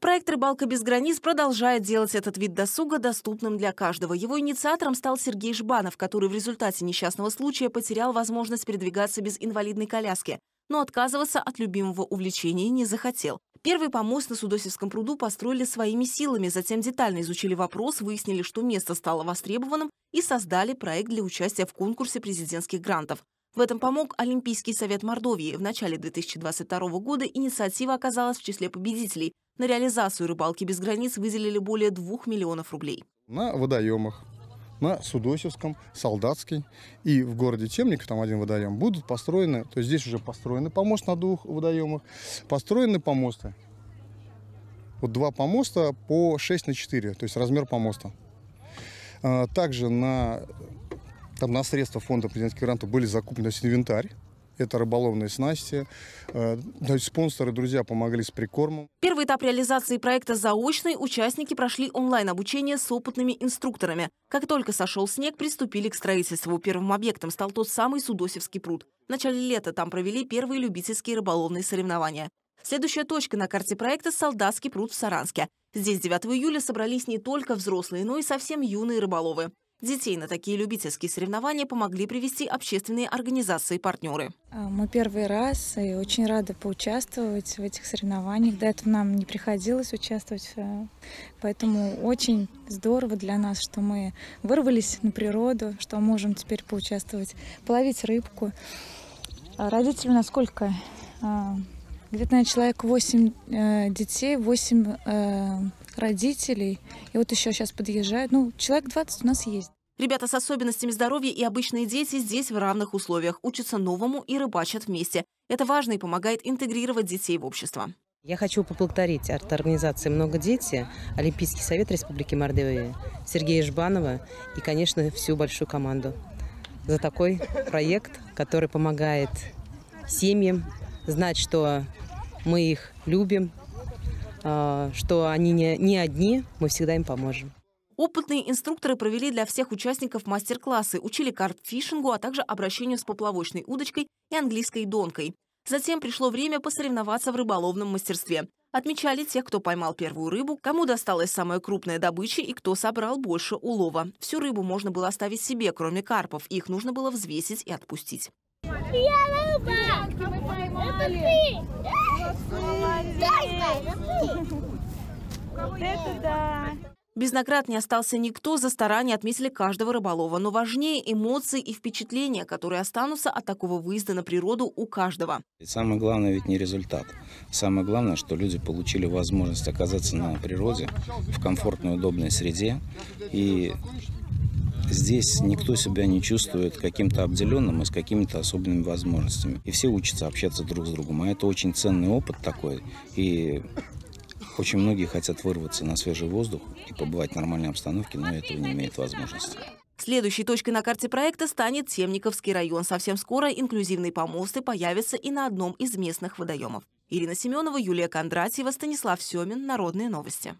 Проект «Рыбалка без границ» продолжает делать этот вид досуга доступным для каждого. Его инициатором стал Сергей Жбанов, который в результате несчастного случая потерял возможность передвигаться без инвалидной коляски, но отказываться от любимого увлечения не захотел. Первый помост на Судосевском пруду построили своими силами, затем детально изучили вопрос, выяснили, что место стало востребованным и создали проект для участия в конкурсе президентских грантов. В этом помог Олимпийский совет Мордовии. В начале 2022 года инициатива оказалась в числе победителей. На реализацию рыбалки без границ выделили более 2 миллионов рублей. На водоемах на Судосевском, Солдатский и в городе Темник, там один водоем, будут построены, то есть здесь уже построены помост на двух водоемах, построены помосты. Вот два помоста по 6 на 4, то есть размер помоста. А, также на там на средства фонда президентских грантов были закуплены инвентарь, это рыболовные снасти. Э, то есть спонсоры, друзья помогли с прикормом. Первый этап реализации проекта заочный участники прошли онлайн-обучение с опытными инструкторами. Как только сошел снег, приступили к строительству. Первым объектом стал тот самый Судосевский пруд. В начале лета там провели первые любительские рыболовные соревнования. Следующая точка на карте проекта – Солдатский пруд в Саранске. Здесь 9 июля собрались не только взрослые, но и совсем юные рыболовы. Детей на такие любительские соревнования помогли привести общественные организации и партнеры. А, мы первый раз и очень рады поучаствовать в этих соревнованиях. До этого нам не приходилось участвовать, э, поэтому очень здорово для нас, что мы вырвались на природу, что можем теперь поучаствовать, половить рыбку. А Родители насколько? А, где-то на человек 8 э, детей, 8 родителей. И вот еще сейчас подъезжают. Ну, человек 20 у нас есть. Ребята с особенностями здоровья и обычные дети здесь в равных условиях учатся новому и рыбачат вместе. Это важно и помогает интегрировать детей в общество. Я хочу поблагодарить от организации «Много дети», Олимпийский совет Республики Мордовия, Сергея Жбанова и, конечно, всю большую команду за такой проект, который помогает семьям знать, что мы их любим, Э, что они не, не одни, мы всегда им поможем. Опытные инструкторы провели для всех участников мастер-классы, учили карпфишингу, а также обращению с поплавочной удочкой и английской донкой. Затем пришло время посоревноваться в рыболовном мастерстве. Отмечали тех, кто поймал первую рыбу, кому досталась самая крупная добыча и кто собрал больше улова. Всю рыбу можно было оставить себе, кроме карпов. Их нужно было взвесить и отпустить. Я рыба! Это ты! Вот это да! Без не остался никто, за старания отметили каждого рыболова. Но важнее эмоции и впечатления, которые останутся от такого выезда на природу у каждого. самое главное ведь не результат. Самое главное, что люди получили возможность оказаться на природе, в комфортной, удобной среде. И здесь никто себя не чувствует каким-то обделенным и с какими-то особенными возможностями. И все учатся общаться друг с другом. А это очень ценный опыт такой. И очень многие хотят вырваться на свежий воздух и побывать в нормальной обстановке, но этого не имеет возможности. Следующей точкой на карте проекта станет Темниковский район. Совсем скоро инклюзивные помосты появятся и на одном из местных водоемов. Ирина Семенова, Юлия Кондратьева, Станислав Семин. Народные новости.